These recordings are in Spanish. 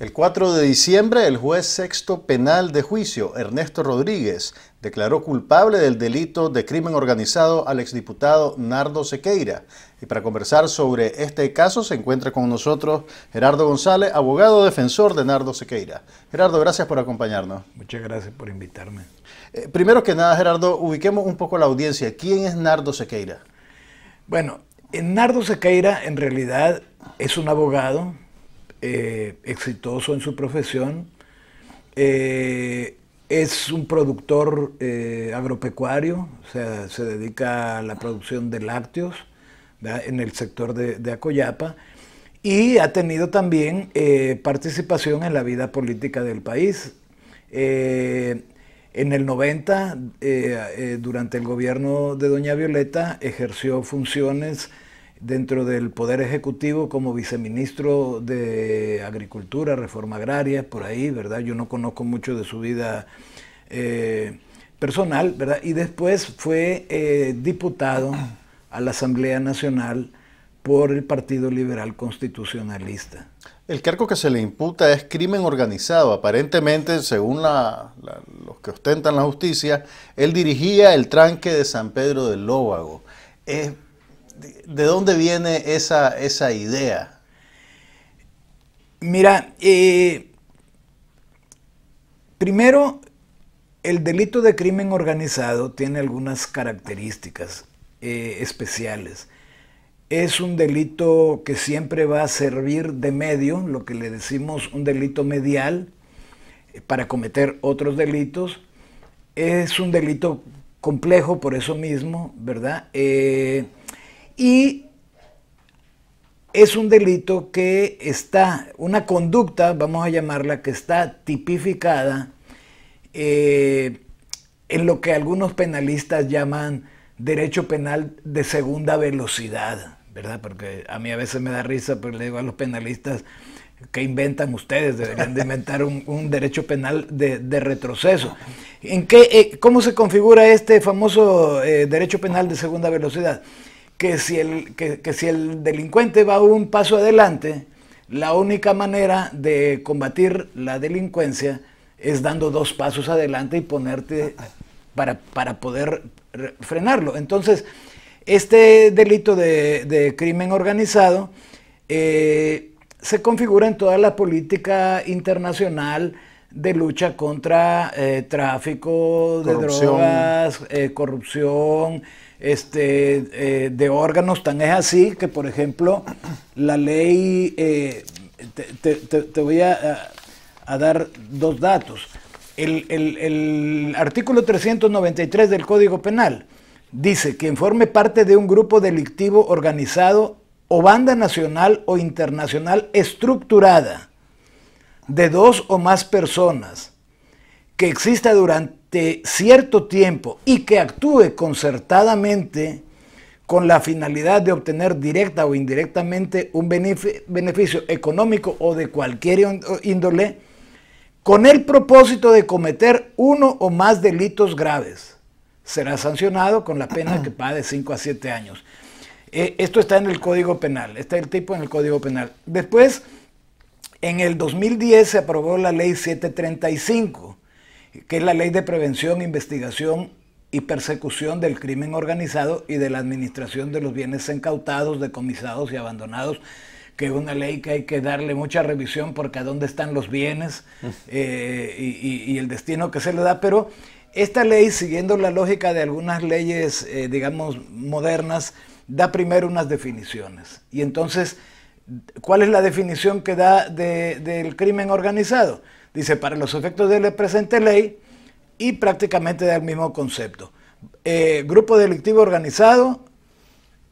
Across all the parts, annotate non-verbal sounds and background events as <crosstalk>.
El 4 de diciembre, el juez sexto penal de juicio, Ernesto Rodríguez, declaró culpable del delito de crimen organizado al exdiputado Nardo Sequeira. Y para conversar sobre este caso se encuentra con nosotros Gerardo González, abogado defensor de Nardo Sequeira. Gerardo, gracias por acompañarnos. Muchas gracias por invitarme. Eh, primero que nada, Gerardo, ubiquemos un poco la audiencia. ¿Quién es Nardo Sequeira? Bueno, Nardo Sequeira en realidad es un abogado eh, exitoso en su profesión, eh, es un productor eh, agropecuario, sea, se dedica a la producción de lácteos en el sector de, Acoyapa y ha tenido también participación en la vida política del país. En el 90, durante el gobierno de Doña Violeta, ejerció funciones dentro del Poder Ejecutivo como viceministro de Agricultura, Reforma Agraria, por ahí, ¿verdad? Yo no conozco mucho de su vida eh, personal, ¿verdad? Y después fue eh, diputado a la Asamblea Nacional por el Partido Liberal Constitucionalista. El cargo que se le imputa es crimen organizado. Aparentemente, según la, los que ostentan la justicia, él dirigía el tranque de San Pedro del Lóbago. ¿De dónde viene esa, idea? Mira, eh, primero, el delito de crimen organizado tiene algunas características eh, especiales. Es un delito que siempre va a servir de medio, lo que le decimos un delito medial, eh, para cometer otros delitos. Es un delito complejo por eso mismo, ¿verdad? y es un delito que está, una conducta, vamos a llamarla, que está tipificada eh, en lo que algunos penalistas llaman derecho penal de segunda velocidad, ¿verdad? Porque a mí a veces me da risa, pero pues, le digo a los penalistas que inventan ustedes, deberían de inventar un, derecho penal de, retroceso. ¿En qué, eh, ¿Cómo se configura este famoso eh, derecho penal de segunda velocidad? que si, el, que, si el delincuente va un paso adelante, la única manera de combatir la delincuencia es dando dos pasos adelante y ponerte para, para poder frenarlo. Entonces, este delito de, crimen organizado eh, se configura en toda la política internacional, de lucha contra eh, tráfico de drogas, eh, corrupción, este, eh, de órganos. Tan es así que, por ejemplo, la ley, te, voy a, dar dos datos. El, el artículo 393 del Código Penal dice, que informe parte de un grupo delictivo organizado o banda nacional o internacional estructurada, de dos o más personas que exista durante cierto tiempo y que actúe concertadamente con la finalidad de obtener directa o indirectamente un beneficio económico o de cualquier índole, con el propósito de cometer uno o más delitos graves. Será sancionado con la pena que pague de 5 a 7 años. Eh, esto está en el Código Penal, está el tipo en el Código Penal. Después, en el 2010 se aprobó la ley 735, que es la ley de prevención, investigación y persecución del crimen organizado y de la administración de los bienes incautados, decomisados y abandonados, que es una ley que hay que darle mucha revisión porque a dónde están los bienes eh, y, el destino que se le da. Pero esta ley, siguiendo la lógica de algunas leyes, eh, digamos, modernas, da primero unas definiciones. Y entonces ¿Cuál es la definición que da del crimen organizado? Dice, para los efectos de la presente ley y prácticamente da el mismo concepto. Eh, grupo delictivo organizado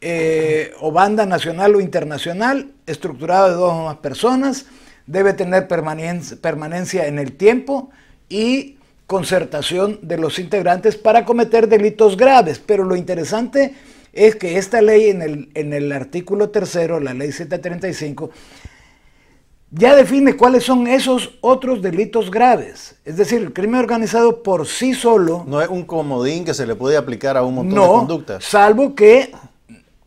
eh, o banda nacional o internacional, estructurado de dos o más personas, debe tener permanencia en el tiempo y concertación de los integrantes para cometer delitos graves. Pero lo interesante es es que esta ley en el, en el artículo tercero, la ley 735, ya define cuáles son esos otros delitos graves. Es decir, el crimen organizado por sí solo... No es un comodín que se le puede aplicar a un montón de conductas. Salvo que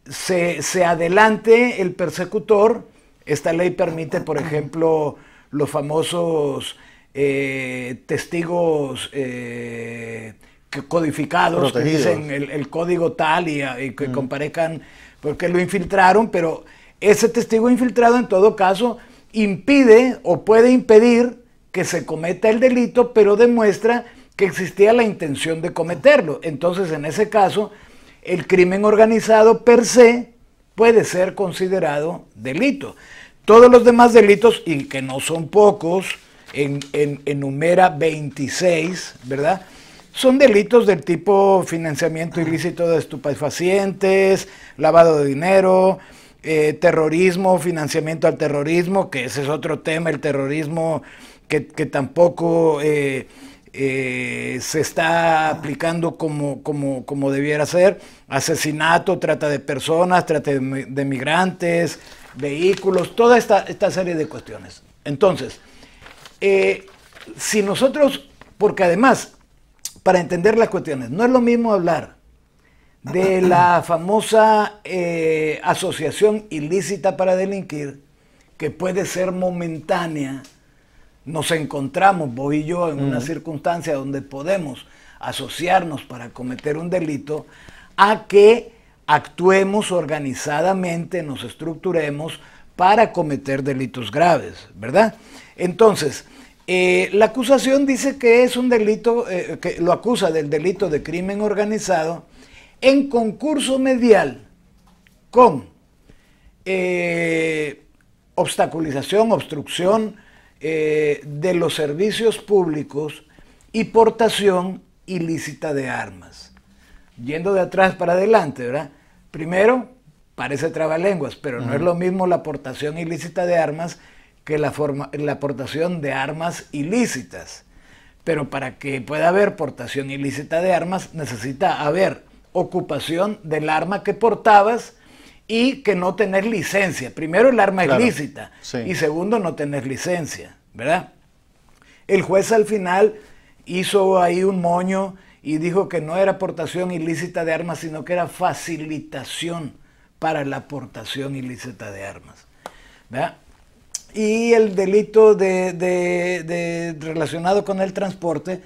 se, adelante el persecutor. Esta ley permite, por ejemplo, los famosos eh, testigos... Eh, codificados, que dicen el, código tal y, que mm. comparezcan, porque lo infiltraron, pero ese testigo infiltrado en todo caso impide o puede impedir que se cometa el delito, pero demuestra que existía la intención de cometerlo. Entonces, en ese caso, el crimen organizado per se puede ser considerado delito. Todos los demás delitos, y que no son pocos, en, en, enumera 26, ¿verdad? son delitos del tipo financiamiento ilícito de estupefacientes, lavado de dinero, eh, terrorismo, financiamiento al terrorismo, que ese es otro tema, el terrorismo que, tampoco eh, eh, se está aplicando como, como, debiera ser, asesinato, trata de personas, trata de, migrantes, vehículos, toda esta, esta, serie de cuestiones. Entonces, si nosotros, porque además para entender las cuestiones. No es lo mismo hablar de <clears throat> la famosa eh, asociación ilícita para delinquir, que puede ser momentánea. Nos encontramos, vos y yo, en una circunstancia donde podemos asociarnos para cometer un delito, a que actuemos organizadamente, nos estructuremos para cometer delitos graves, ¿verdad? Entonces, eh, la acusación dice que es un delito, eh, que lo acusa del delito de crimen organizado en concurso medial con eh, obstaculización, obstrucción de los servicios públicos y portación ilícita de armas. Yendo de atrás para adelante, ¿verdad? Primero, parece trabalenguas, pero no es lo mismo la portación ilícita de armas que la, forma, la portación de armas ilícitas. Pero para que pueda haber portación ilícita de armas necesita haber ocupación del arma que portabas y que no tenés licencia. Primero el arma es lícita y segundo no tener licencia, ¿verdad? El juez al final hizo ahí un moño y dijo que no era aportación ilícita de armas, sino que era facilitación para la aportación ilícita de armas. ¿verdad? y el delito de, relacionado con el transporte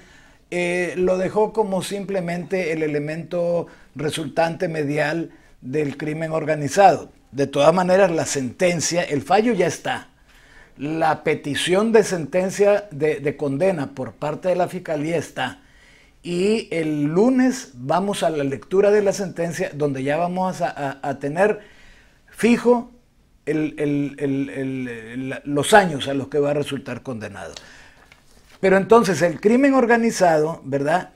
eh, lo dejó como simplemente el elemento resultante medial del crimen organizado. De todas maneras, la sentencia, el fallo ya está. La petición de sentencia de, condena por parte de la Fiscalía está. Y el lunes vamos a la lectura de la sentencia donde ya vamos a, a tener fijo los años a los que va a resultar condenado. Pero entonces el crimen organizado, ¿verdad?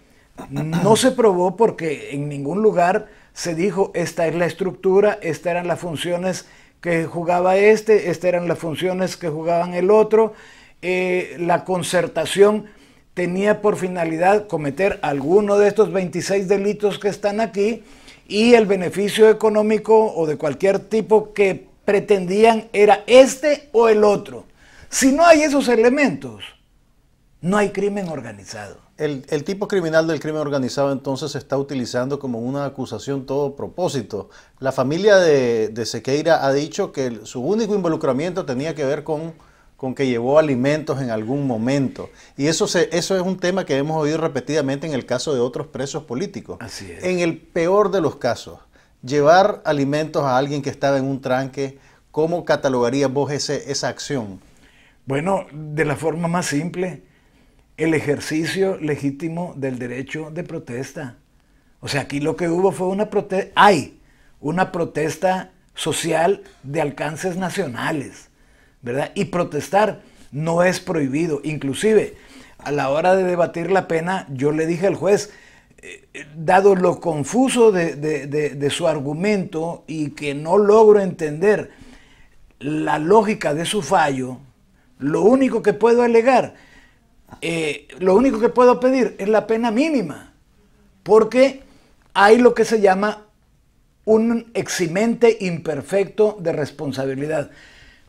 No se probó porque en ningún lugar se dijo esta es la estructura, estas eran las funciones que jugaba este, estas eran las funciones que jugaban el otro. Eh, la concertación tenía por finalidad cometer alguno de estos 26 delitos que están aquí y el beneficio económico o de cualquier tipo que pretendían era este o el otro. Si no hay esos elementos, no hay crimen organizado. El, tipo criminal del crimen organizado entonces se está utilizando como una acusación todo propósito. La familia de, Sequeira ha dicho que su único involucramiento tenía que ver con, con que llevó alimentos en algún momento. Y eso, eso es un tema que hemos oído repetidamente en el caso de otros presos políticos. Así es. En el peor de los casos, llevar alimentos a alguien que estaba en un tranque, ¿cómo catalogaría vos esa acción? Bueno, de la forma más simple, el ejercicio legítimo del derecho de protesta. O sea, aquí lo que hubo fue una protesta, hay una protesta social de alcances nacionales, ¿verdad? Y protestar no es prohibido. Inclusive, a la hora de debatir la pena, yo le dije al juez, dado lo confuso de, su argumento y que no logro entender la lógica de su fallo, lo único que puedo alegar, eh, lo único que puedo pedir es la pena mínima, porque hay lo que se llama un eximente imperfecto de responsabilidad,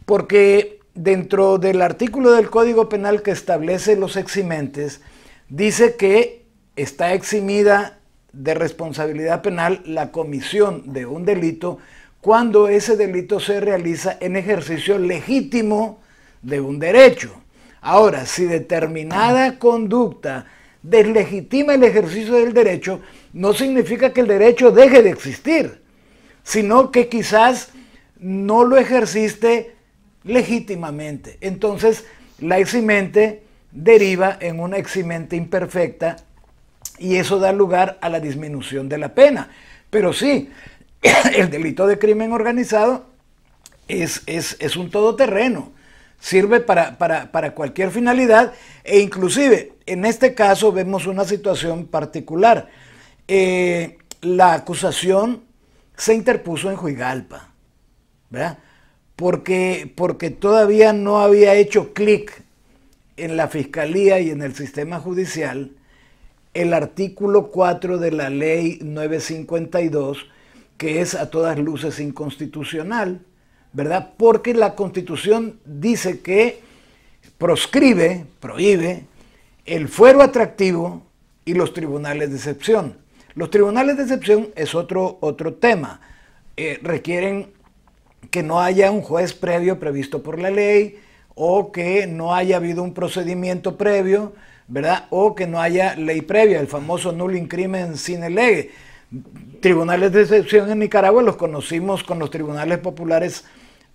porque dentro del artículo del Código Penal que establece los eximentes, dice que está eximida de responsabilidad penal la comisión de un delito cuando ese delito se realiza en ejercicio legítimo de un derecho. Ahora, si determinada conducta deslegitima el ejercicio del derecho, no significa que el derecho deje de existir, sino que quizás no lo ejerciste legítimamente. Entonces, la eximente deriva en una eximente imperfecta y eso da lugar a la disminución de la pena. Pero sí, <clears throat> el delito de crimen organizado es, un todoterreno, sirve para, cualquier finalidad e inclusive en este caso vemos una situación particular. Eh, la acusación se interpuso en Juigalpa, ¿verdad? Porque, porque todavía no había hecho clic en la fiscalía y en el sistema judicial el artículo 4 de la ley 952, que es a todas luces inconstitucional, ¿verdad? Porque la constitución dice que proscribe, prohíbe el fuero atractivo y los tribunales de excepción. Los tribunales de excepción es otro, otro tema. Eh, requieren que no haya un juez previo previsto por la ley o que no haya habido un procedimiento previo ¿verdad? O que no haya ley previa, el famoso nul in crimen sin elegue Tribunales de excepción en Nicaragua los conocimos con los tribunales populares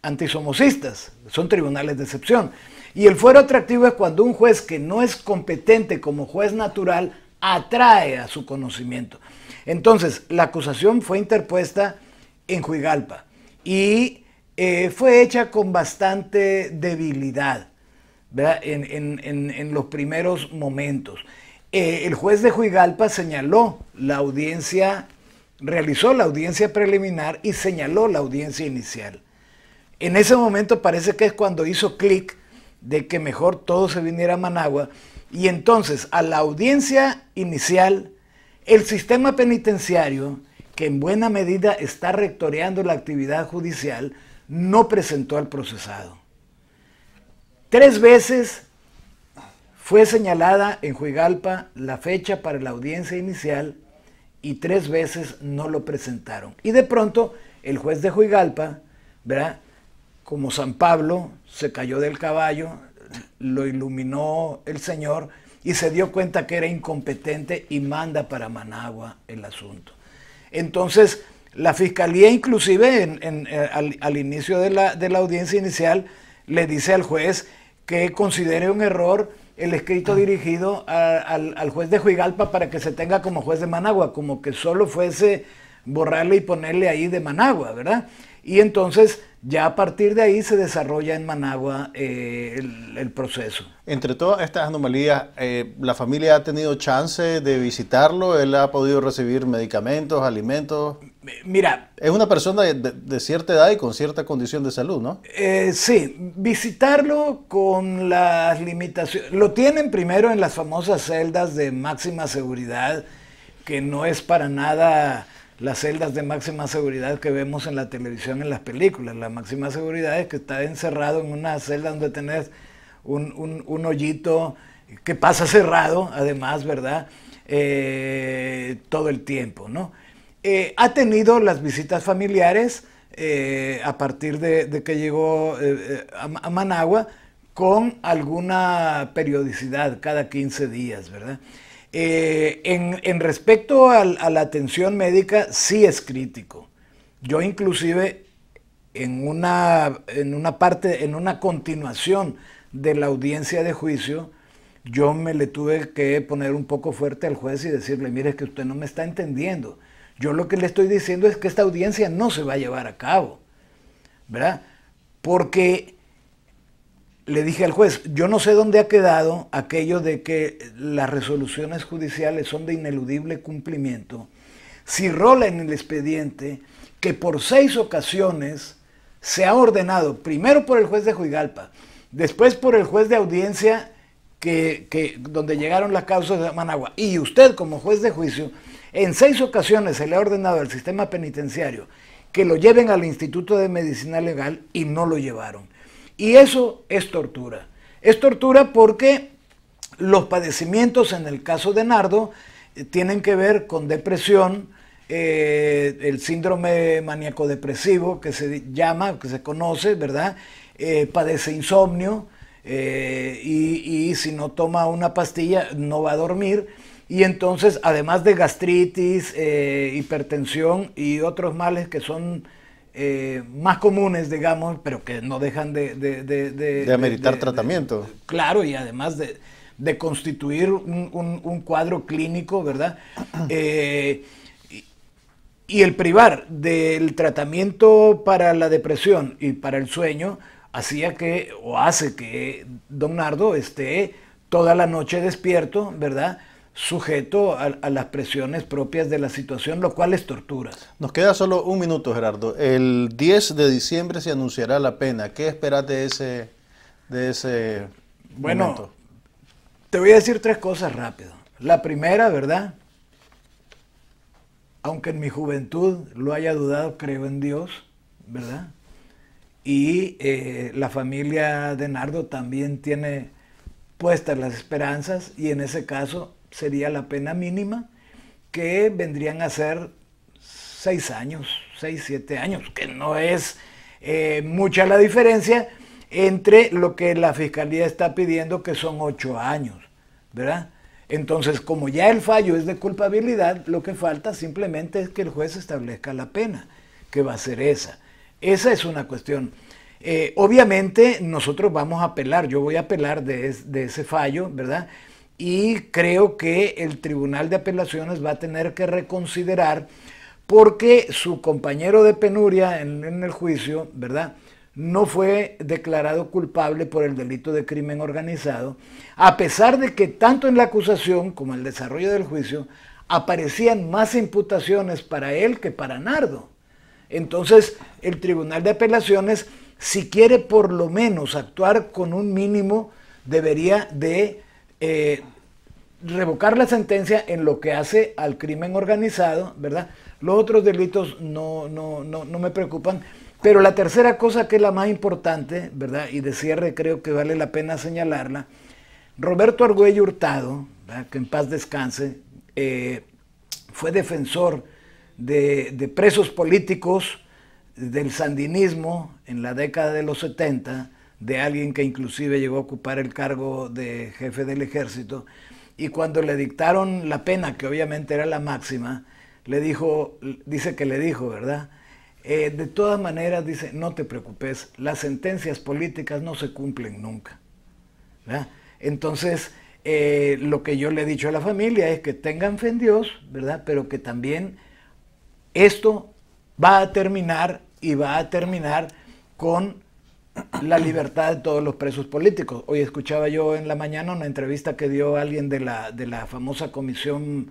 antisomocistas, son tribunales de excepción. Y el fuero atractivo es cuando un juez que no es competente como juez natural atrae a su conocimiento. Entonces, la acusación fue interpuesta en Juigalpa y eh, fue hecha con bastante debilidad en, los primeros momentos. Eh, el juez de Juigalpa señaló la audiencia, realizó la audiencia preliminar y señaló la audiencia inicial. En ese momento parece que es cuando hizo clic de que mejor todo se viniera a Managua. Y entonces a la audiencia inicial, el sistema penitenciario, que en buena medida está rectoreando la actividad judicial, no presentó al procesado. Tres veces fue señalada en Juigalpa la fecha para la audiencia inicial y tres veces no lo presentaron. Y de pronto el juez de Juigalpa, ¿verdad? como San Pablo, se cayó del caballo, lo iluminó el Señor y se dio cuenta que era incompetente y manda para Managua el asunto. Entonces, la fiscalía inclusive eh, al, inicio de la, de la audiencia inicial le dice al juez que considere un error el escrito ah. dirigido al, juez de Juigalpa para que se tenga como juez de Managua, como que solo fuese borrarle y ponerle ahí de Managua, ¿verdad? Y entonces ya a partir de ahí se desarrolla en Managua eh, el, proceso. Entre todas estas anomalías, eh, ¿la familia ha tenido chance de visitarlo? ¿Él ha podido recibir medicamentos, alimentos? Mira. Es una persona de, cierta edad y con cierta condición de salud, ¿no? Eh, sí, visitarlo con las limitaciones. Lo tienen primero en las famosas celdas de máxima seguridad, que no es para nada las celdas de máxima seguridad que vemos en la televisión, en las películas. La máxima seguridad es que está encerrado en una celda donde tenés un, un, hoyito que pasa cerrado, además, ¿verdad? Eh, todo el tiempo, ¿no? Eh, ha tenido las visitas familiares eh, a partir de, que llegó eh, a, Managua con alguna periodicidad cada 15 días, ¿verdad? En, respecto a, la atención médica, sí es crítico. Yo inclusive en una, en una parte, en una continuación de la audiencia de juicio, yo me le tuve que poner un poco fuerte al juez y decirle, mire, que usted no me está entendiendo yo lo que le estoy diciendo es que esta audiencia no se va a llevar a cabo, ¿verdad? Porque le dije al juez, yo no sé dónde ha quedado aquello de que las resoluciones judiciales son de ineludible cumplimiento. Si rola en el expediente que por seis ocasiones se ha ordenado, primero por el juez de Juigalpa, después por el juez de audiencia que, donde llegaron las causas de Managua, y usted como juez de juicio, en seis ocasiones se le ha ordenado al sistema penitenciario que lo lleven al Instituto de Medicina Legal y no lo llevaron. Y eso es tortura. Es tortura porque los padecimientos en el caso de Nardo eh, tienen que ver con depresión, eh, el síndrome maníaco depresivo que se llama, que se conoce, ¿verdad? Eh, padece insomnio y si no toma una pastilla no va a dormir y entonces, además de gastritis, eh, hipertensión y otros males que son eh, más comunes, digamos, pero que no dejan de... De, de, ameritar tratamiento. claro, y además de, constituir un, cuadro clínico, ¿verdad? <clears throat> Eh, y el privar del tratamiento para la depresión y para el sueño hacía que, o hace que Don Nardo esté toda la noche despierto, ¿verdad? sujeto a, las presiones propias de la situación, lo cual es tortura. Nos queda solo un minuto, Gerardo. El 10 de diciembre se anunciará la pena. ¿Qué esperas de ese, de ese bueno, te voy a decir tres cosas rápido. La primera, ¿verdad? Aunque en mi juventud lo haya dudado, creo en Dios, ¿verdad? Y eh, la familia de Nardo también tiene puestas las esperanzas y en ese caso sería la pena mínima, que vendrían a ser seis años, seis, siete años, que no es eh, mucha la diferencia entre lo que la fiscalía está pidiendo, que son ocho años, ¿verdad? Entonces, como ya el fallo es de culpabilidad, lo que falta simplemente es que el juez establezca la pena, que va a ser esa. Esa es una cuestión. Eh, obviamente nosotros vamos a apelar, yo voy a apelar de, de ese fallo, ¿verdad? y creo que el Tribunal de Apelaciones va a tener que reconsiderar porque su compañero de penuria en, el juicio, ¿verdad? No fue declarado culpable por el delito de crimen organizado, a pesar de que tanto en la acusación como en el desarrollo del juicio aparecían más imputaciones para él que para Nardo. Entonces, el Tribunal de Apelaciones, si quiere por lo menos actuar con un mínimo, debería de eh, revocar la sentencia en lo que hace al crimen organizado, ¿verdad? Los otros delitos no, no, no, me preocupan. Pero la tercera cosa que es la más importante, ¿verdad? Y de cierre creo que vale la pena señalarla. Roberto Argüello Hurtado, que en paz descanse, eh, fue defensor de, de, presos políticos del sandinismo en la década de los 70, de alguien que inclusive llegó a ocupar el cargo de jefe del ejército, y cuando le dictaron la pena, que obviamente era la máxima, le dijo, dice que le dijo, ¿verdad? Eh, de todas maneras, dice, no te preocupes, las sentencias políticas no se cumplen nunca. Entonces, eh, lo que yo le he dicho a la familia es que tengan fe en Dios, ¿verdad? Pero que también esto va a terminar y va a terminar con la libertad de todos los presos políticos. Hoy escuchaba yo en la mañana una entrevista que dio alguien de la, famosa comisión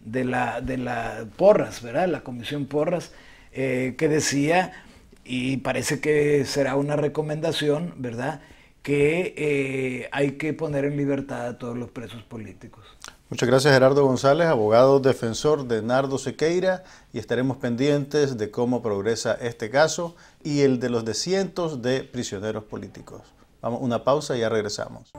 de la, Porras, ¿verdad? La comisión Porras, eh, que decía, y parece que será una recomendación, ¿verdad? Que eh, hay que poner en libertad a todos los presos políticos. Muchas gracias Gerardo González, abogado defensor de Nardo Sequeira, y estaremos pendientes de cómo progresa este caso y el de los de cientos de prisioneros políticos. Vamos, una pausa y ya regresamos.